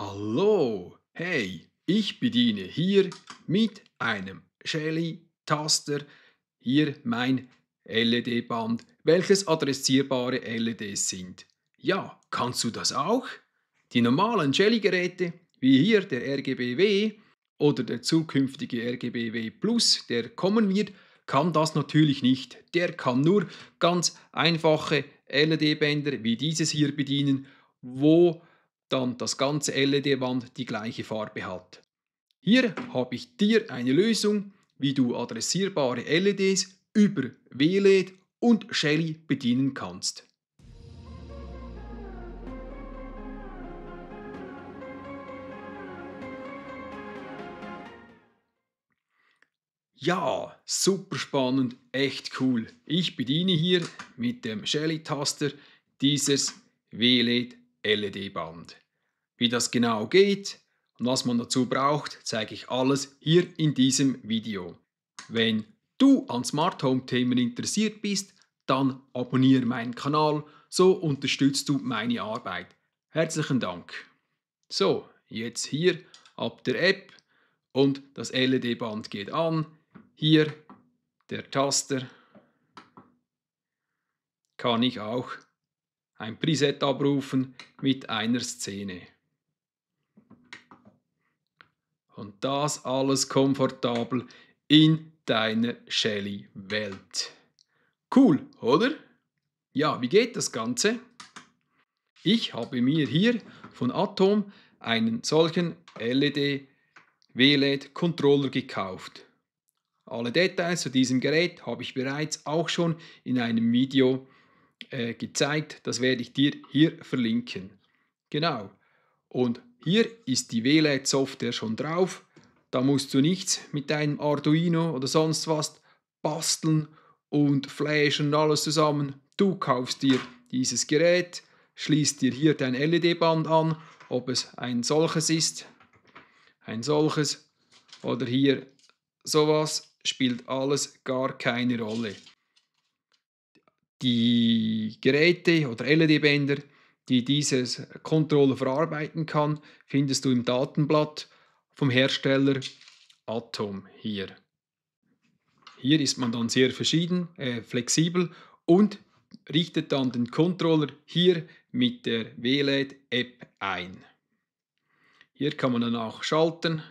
Hallo, hey, ich bediene hier mit einem Shelly-Taster hier mein LED-Band, welches adressierbare LEDs sind. Ja, kannst du das auch? Die normalen Shelly-Geräte, wie hier der RGBW oder der zukünftige RGBW Plus, der kommen wird, kann das natürlich nicht. Der kann nur ganz einfache LED-Bänder wie dieses hier bedienen, wo dann das ganze LED-Band die gleiche Farbe hat. Hier habe ich dir eine Lösung, wie du adressierbare LEDs über WLED und Shelly bedienen kannst. Ja, super spannend, echt cool. Ich bediene hier mit dem Shelly-Taster dieses WLED LED-Band. Wie das genau geht und was man dazu braucht, zeige ich alles hier in diesem Video. Wenn du an Smart Home Themen interessiert bist, dann abonniere meinen Kanal, so unterstützt du meine Arbeit. Herzlichen Dank. So, jetzt hier ab der App und das LED-Band geht an. Hier der Taster kann ich auch ein Preset abrufen mit einer Szene. Und das alles komfortabel in deiner Shelly-Welt. Cool, oder? Ja, wie geht das Ganze? Ich habe mir hier von Atom einen solchen LED WLED Controller gekauft. Alle Details zu diesem Gerät habe ich bereits auch schon in einem Video äh, gezeigt. Das werde ich dir hier verlinken. Genau. Und hier ist die WLAN-Software schon drauf. Da musst du nichts mit deinem Arduino oder sonst was basteln und flashen alles zusammen. Du kaufst dir dieses Gerät, schließt dir hier dein LED-Band an, ob es ein solches ist, ein solches oder hier sowas, spielt alles gar keine Rolle. Die Geräte oder LED-Bänder die dieses Controller verarbeiten kann, findest du im Datenblatt vom Hersteller Atom hier. Hier ist man dann sehr verschieden, äh, flexibel und richtet dann den Controller hier mit der WLAN-App ein. Hier kann man dann auch schalten,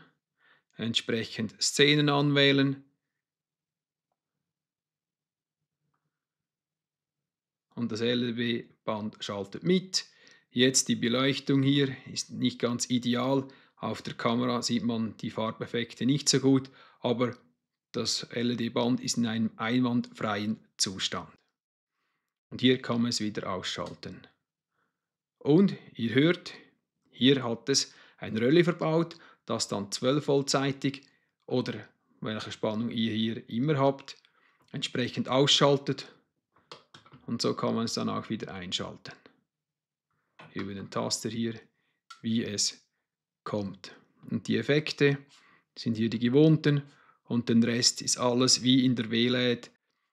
entsprechend Szenen anwählen, und das led band schaltet mit. Jetzt die Beleuchtung hier ist nicht ganz ideal. Auf der Kamera sieht man die Farbeffekte nicht so gut, aber das LED-Band ist in einem einwandfreien Zustand. Und hier kann man es wieder ausschalten. Und ihr hört, hier hat es ein Relais verbaut, das dann 12 Voltseitig oder welche Spannung ihr hier immer habt, entsprechend ausschaltet und so kann man es dann auch wieder einschalten. Über den Taster hier, wie es kommt. Und die Effekte sind hier die gewohnten und den Rest ist alles wie in der WLAD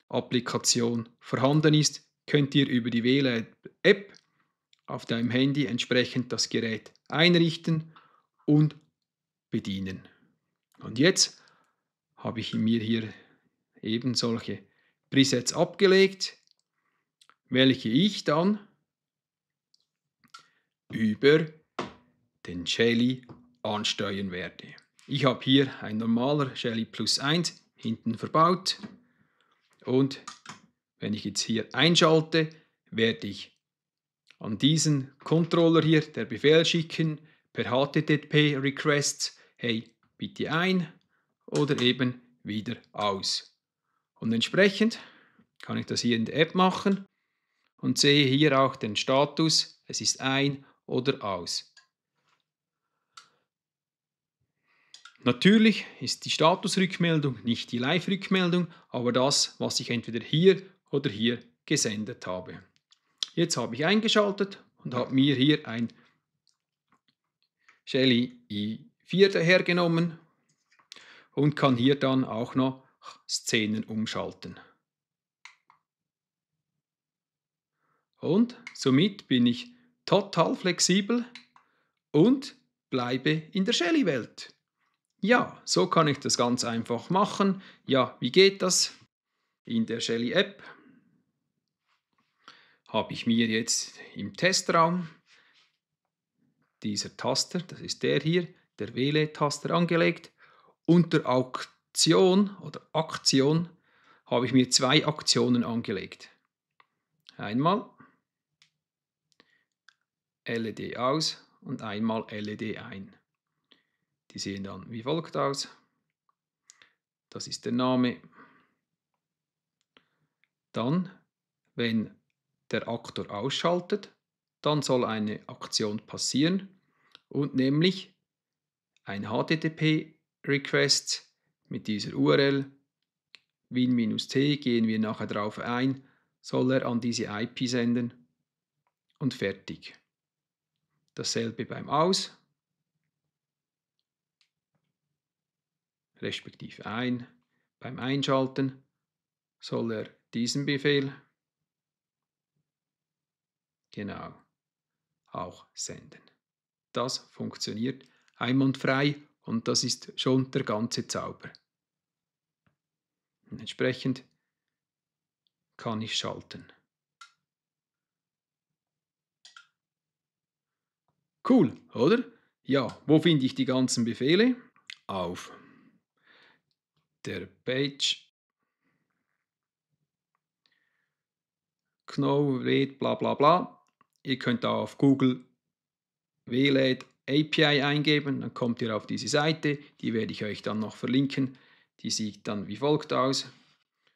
applikation vorhanden ist, könnt ihr über die WLAD app auf deinem Handy entsprechend das Gerät einrichten und bedienen. Und jetzt habe ich mir hier eben solche Presets abgelegt welche ich dann über den Jelly ansteuern werde. Ich habe hier ein normaler Jelly Plus 1 hinten verbaut und wenn ich jetzt hier einschalte, werde ich an diesen Controller hier der Befehl schicken per HTTP Request, hey, bitte ein oder eben wieder aus. Und entsprechend kann ich das hier in der App machen und sehe hier auch den Status, es ist ein oder aus. Natürlich ist die Statusrückmeldung nicht die Live-Rückmeldung, aber das, was ich entweder hier oder hier gesendet habe. Jetzt habe ich eingeschaltet und habe mir hier ein Shelly i4 hergenommen und kann hier dann auch noch Szenen umschalten. Und somit bin ich total flexibel und bleibe in der shelly welt Ja, so kann ich das ganz einfach machen. Ja, wie geht das? In der shelly app habe ich mir jetzt im Testraum dieser Taster, das ist der hier, der Wähle-Taster angelegt. Unter Auktion oder Aktion habe ich mir zwei Aktionen angelegt. Einmal LED aus und einmal LED ein. Die sehen dann wie folgt aus. Das ist der Name. Dann, wenn der Aktor ausschaltet, dann soll eine Aktion passieren und nämlich ein HTTP-Request mit dieser URL win-t, gehen wir nachher drauf ein, soll er an diese IP senden und fertig dasselbe beim Aus, respektive ein. Beim Einschalten soll er diesen Befehl genau auch senden. Das funktioniert einwandfrei und das ist schon der ganze Zauber. Und entsprechend kann ich schalten. Cool, oder? Ja, wo finde ich die ganzen Befehle? Auf der Page Know, Knowred, bla bla bla. Ihr könnt da auf Google WLAN API eingeben, dann kommt ihr auf diese Seite, die werde ich euch dann noch verlinken. Die sieht dann wie folgt aus.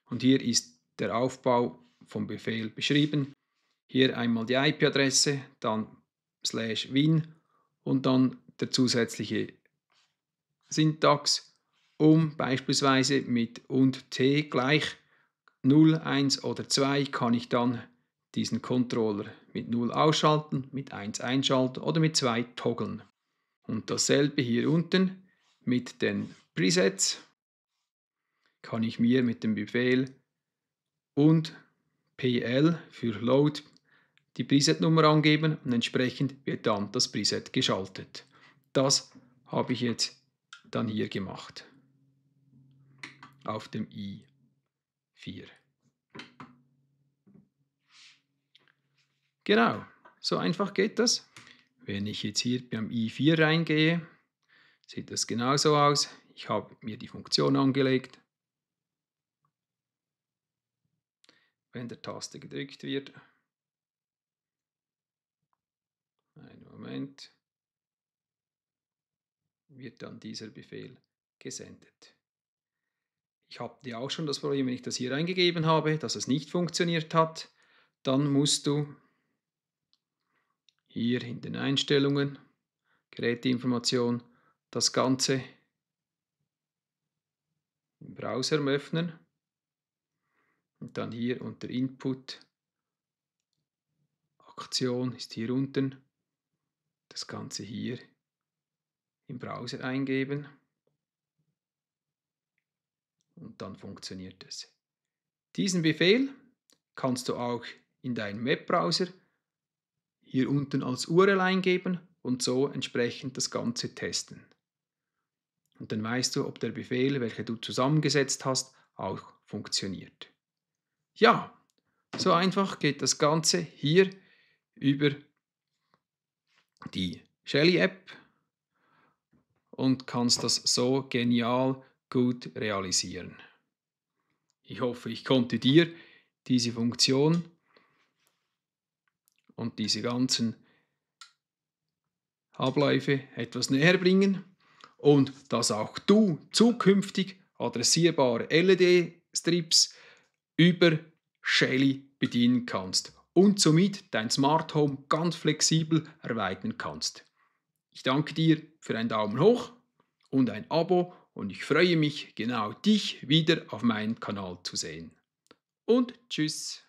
Und hier ist der Aufbau vom Befehl beschrieben. Hier einmal die IP-Adresse, dann slash win und dann der zusätzliche Syntax um beispielsweise mit und t gleich 0, 1 oder 2 kann ich dann diesen Controller mit 0 ausschalten, mit 1 einschalten oder mit 2 toggeln. Und dasselbe hier unten mit den Presets kann ich mir mit dem Befehl und PL für Load die Preset-Nummer angeben und entsprechend wird dann das Preset geschaltet. Das habe ich jetzt dann hier gemacht. Auf dem i4. Genau, so einfach geht das. Wenn ich jetzt hier beim i4 reingehe, sieht das genauso aus. Ich habe mir die Funktion angelegt. Wenn der Taste gedrückt wird, einen Moment. Wird dann dieser Befehl gesendet. Ich habe dir auch schon das Problem, wenn ich das hier eingegeben habe, dass es nicht funktioniert hat. Dann musst du hier in den Einstellungen, Geräteinformation, das Ganze im Browser öffnen und dann hier unter Input Aktion ist hier unten das Ganze hier im Browser eingeben und dann funktioniert es. Diesen Befehl kannst du auch in deinem Webbrowser hier unten als URL eingeben und so entsprechend das Ganze testen. Und dann weißt du, ob der Befehl, welcher du zusammengesetzt hast, auch funktioniert. Ja, so einfach geht das Ganze hier über die Shelly-App und kannst das so genial gut realisieren. Ich hoffe, ich konnte dir diese Funktion und diese ganzen Abläufe etwas näher bringen und dass auch du zukünftig adressierbare LED-Strips über Shelly bedienen kannst und somit dein Smart Home ganz flexibel erweitern kannst. Ich danke dir für einen Daumen hoch und ein Abo und ich freue mich genau dich wieder auf meinem Kanal zu sehen. Und tschüss.